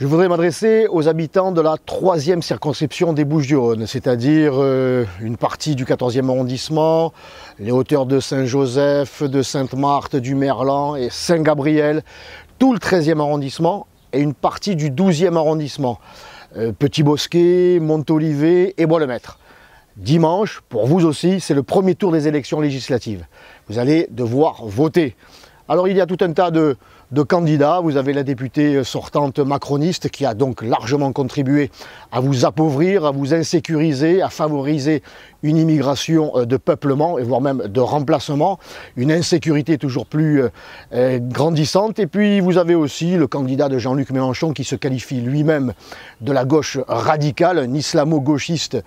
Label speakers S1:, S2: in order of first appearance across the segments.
S1: Je voudrais m'adresser aux habitants de la troisième circonscription des Bouches-du-Rhône, c'est-à-dire euh, une partie du 14e arrondissement, les hauteurs de Saint-Joseph, de Sainte-Marthe, du Merlan et Saint-Gabriel, tout le 13e arrondissement et une partie du 12e arrondissement, euh, Petit Bosquet, Montolivet et Bois-le-Maître. Dimanche, pour vous aussi, c'est le premier tour des élections législatives. Vous allez devoir voter. Alors il y a tout un tas de, candidats. Vous avez la députée sortante macroniste qui a donc largement contribué à vous appauvrir, à vous insécuriser, à favoriser une immigration euh, de peuplement, et voire même de remplacement, une insécurité toujours plus euh, euh, grandissante. Et puis vous avez aussi le candidat de Jean-Luc Mélenchon qui se qualifie lui-même de la gauche radicale, un islamo-gauchiste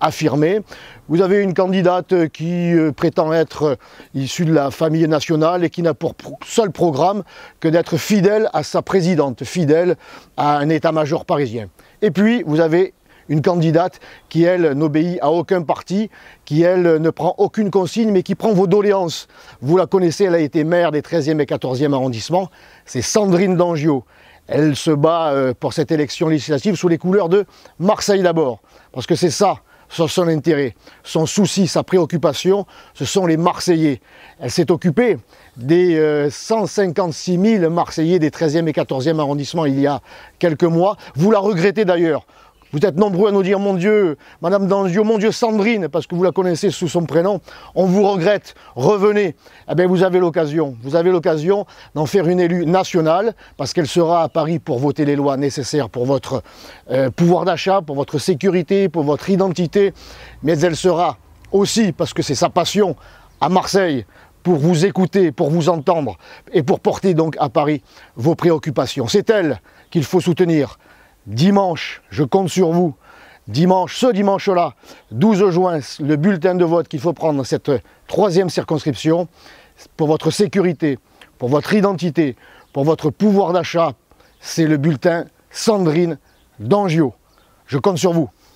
S1: affirmé. Vous avez une candidate qui prétend être issue de la famille nationale et qui n'a pour seul programme que d'être fidèle à sa présidente, fidèle à un état-major parisien. Et puis vous avez une candidate qui, elle, n'obéit à aucun parti, qui, elle, ne prend aucune consigne, mais qui prend vos doléances. Vous la connaissez, elle a été maire des 13e et 14e arrondissements, c'est Sandrine Dangio. Elle se bat euh, pour cette élection législative sous les couleurs de Marseille d'abord, parce que c'est ça son, son intérêt, son souci, sa préoccupation, ce sont les Marseillais. Elle s'est occupée des 156 euh, 000 Marseillais des 13e et 14e arrondissements il y a quelques mois. Vous la regrettez d'ailleurs. Vous êtes nombreux à nous dire, mon Dieu, Madame Danzio, mon Dieu Sandrine, parce que vous la connaissez sous son prénom, on vous regrette, revenez. Eh bien, vous avez l'occasion, vous avez l'occasion d'en faire une élue nationale, parce qu'elle sera à Paris pour voter les lois nécessaires pour votre euh, pouvoir d'achat, pour votre sécurité, pour votre identité, mais elle sera aussi, parce que c'est sa passion, à Marseille, pour vous écouter, pour vous entendre, et pour porter donc à Paris vos préoccupations. C'est elle qu'il faut soutenir, dimanche, je compte sur vous, dimanche, ce dimanche-là, 12 juin, le bulletin de vote qu'il faut prendre dans cette troisième circonscription, pour votre sécurité, pour votre identité, pour votre pouvoir d'achat, c'est le bulletin Sandrine d'Angio. Je compte sur vous.